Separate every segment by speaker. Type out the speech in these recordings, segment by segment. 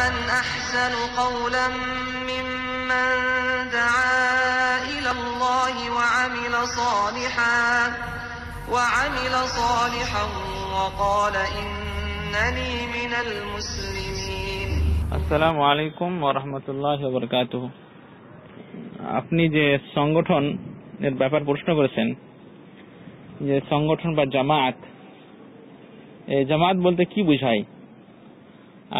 Speaker 1: আসসালামু আলাইকুম ওরহামতুল্লাহ বরকাত আপনি যে সংগঠন এর ব্যাপার প্রশ্ন করেছেন যে সংগঠন বা জামাত জামাত বলতে কি বুঝায়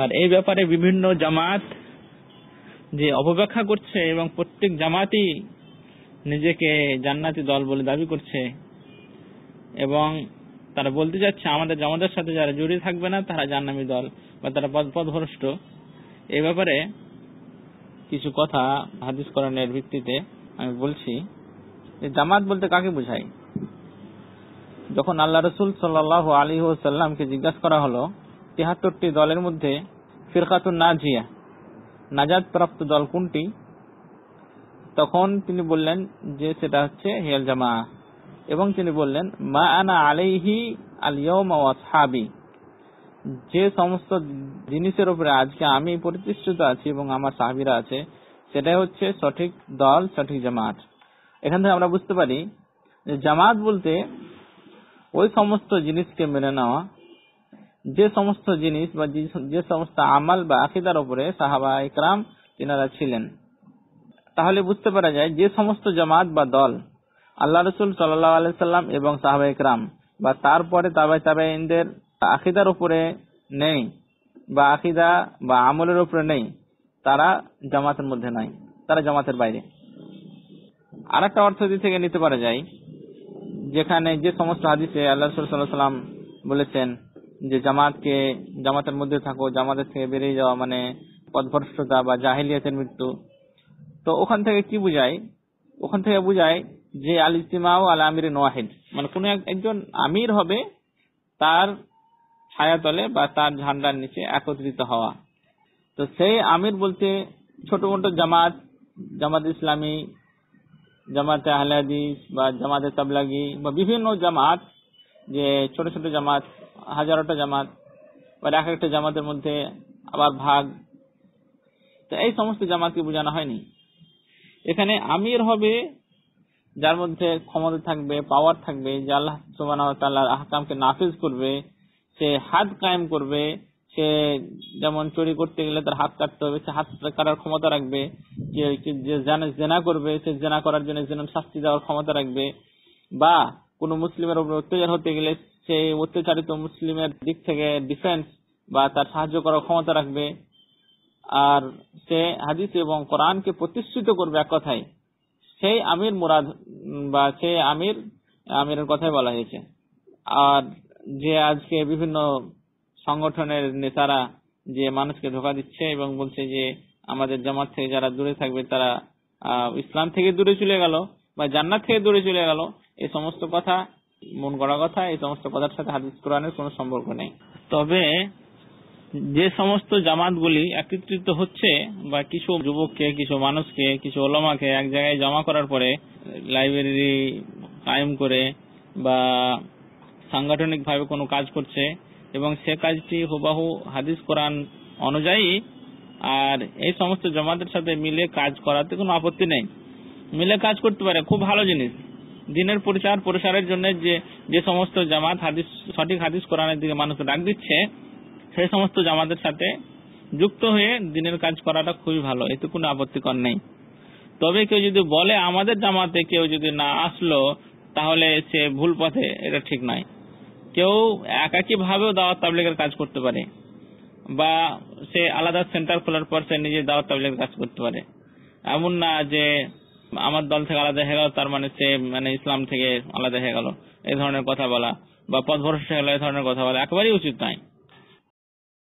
Speaker 1: আর এই ব্যাপারে বিভিন্ন জামাত যে অপব্যাখ্যা করছে এবং প্রত্যেক জামাতই নিজেকে জান্নাতি দল বলে দাবি করছে এবং তারা বলতে যাচ্ছে আমাদের জামাতের সাথে যারা জড়িয়ে থাকবে না তারা জান্নামি দল বা তারা পদভ্রষ্ট এ ব্যাপারে কিছু কথা হাদিস করণের ভিত্তিতে আমি বলছি জামাত বলতে কাকে বোঝায় যখন আল্লাহ রসুল সাল্লাহ আলী সাল্লামকে জিজ্ঞাসা করা হলো তেহাত্তরটি দলের মধ্যে ফিরকাতুন নাজিয়া নাজাদ প্রাপ্ত দল কোনটি তখন তিনি বললেন যে সেটা হচ্ছে হেয়াল জামা এবং তিনি বললেন মা আনা আলাইহি আলিয়ম ওয়াসহাবি যে সমস্ত জিনিসের উপরে আজকে আমি প্রতিষ্ঠিত আছি এবং আমার সাহাবিরা আছে সেটাই হচ্ছে সঠিক দল সঠিক জামাত এখান থেকে আমরা বুঝতে পারি যে জামাত বলতে ওই সমস্ত জিনিসকে মেনে নেওয়া যে সমস্ত জিনিস বা যে সমস্ত আমাল বা আকিদার উপরে সাহাবা ইকরাম তিনারা ছিলেন তাহলে বুঝতে পারা যায় যে সমস্ত জামাত বা দল আল্লাহ রসুল সাল্লাহ আলাইসাল্লাম এবং সাহাবা ইকরাম বা তারপরে তাবাই তাবাইনদের আকিদার উপরে নেই বা আকিদা বা আমলের উপরে নেই তারা জামাতের মধ্যে নাই তারা জামাতের বাইরে আর একটা দিক থেকে নিতে পারা যায় যেখানে যে সমস্ত হাদিসে আল্লাহ সাল্লাম বলেছেন যে জামাতকে জামাতের মধ্যে থাকো জামাতের থেকে বেরিয়ে যাওয়া মানে পদভ্রষ্টতা বা জাহিলিয়াতের মৃত্যু তো ওখান থেকে কি বুঝায় ওখান থেকে বুঝায় যে আল ও আল আমির নোয়াহিদ মানে কোন একজন আমির হবে তার ছায়াতলে বা তার ঝান্ডার নিচে একত্রিত হওয়া তো সেই আমির বলতে ছোট মোটো জামাত জামাত ইসলামী জামাত আহলাদিস বা জামাতে তাবলাগি বা বিভিন্ন জামাত যে ছোট ছোট জামাত হাজারোটা জামাত বা এক একটা জামাতের মধ্যে আবার ভাগ তো এই সমস্ত জামাতকে বোঝানো হয়নি এখানে আমির হবে যার মধ্যে ক্ষমতা থাকবে পাওয়ার থাকবে যে আল্লাহ সুবান আহকামকে নাফিজ করবে সে হাত কায়েম করবে সে যেমন চুরি করতে গেলে তার হাত কাটতে হবে সে হাত কাটার ক্ষমতা রাখবে যে জেনা করবে সে জেনা করার জন্য যেন শাস্তি দেওয়ার ক্ষমতা রাখবে বা কোনো মুসলিমের উপর অত্যাচার হতে গেলে সেই অত্যাচারিত মুসলিমের দিক থেকে ডিফেন্স বা তার সাহায্য করার ক্ষমতা রাখবে আর সে হাদিস এবং কোরআনকে প্রতিষ্ঠিত করবে এক কথায় সেই আমির মুরাদ বা সেই আমির আমিরের কথাই বলা হয়েছে আর যে আজকে বিভিন্ন সংগঠনের নেতারা যে মানুষকে ধোকা দিচ্ছে এবং বলছে যে আমাদের জামাত থেকে যারা দূরে থাকবে তারা ইসলাম থেকে দূরে চলে গেল বা জান্নাত থেকে দূরে চলে গেল এই সমস্ত কথা মন করা কথা এই সমস্ত কথার সাথে হাদিস কোরআনের কোন সম্পর্ক নেই তবে যে সমস্ত জামাত গুলি একত্রিত হচ্ছে বা কিছু যুবককে কিছু মানুষকে কিছু ওলামাকে এক জায়গায় জমা করার পরে লাইব্রেরি কায়েম করে বা সাংগঠনিক ভাবে কোনো কাজ করছে এবং সে কাজটি হুবাহু হাদিস কোরআন অনুযায়ী আর এই সমস্ত জমাতের সাথে মিলে কাজ করাতে কোনো আপত্তি নেই মিলে কাজ করতে পারে খুব ভালো জিনিস দিনের প্রচার প্রসারের জন্য যে যে সমস্ত জামাত হাদিস সঠিক হাদিস কোরআনের দিকে মানুষকে ডাক দিচ্ছে সেই সমস্ত জামাতের সাথে যুক্ত হয়ে দিনের কাজ করাটা খুবই ভালো এতে কোনো আপত্তিকর নেই তবে কেউ যদি বলে আমাদের জামাতে কেউ যদি না আসলো তাহলে সে ভুল পথে এটা ঠিক নয় কেউ একাকি ভাবেও দাওয়াত তাবলিগের কাজ করতে পারে বা সে আলাদা সেন্টার খোলার পর সে নিজে দাওয়াত তাবলিগের কাজ করতে পারে এমন না যে আমার দল থেকে আলাদা হয়ে গেল তার মানে সে মানে ইসলাম থেকে আলাদা হয়ে গেল এই ধরনের কথা বলা বা পথ ভরসা হয়ে গেল এই ধরনের কথা বলা একেবারেই উচিত নয়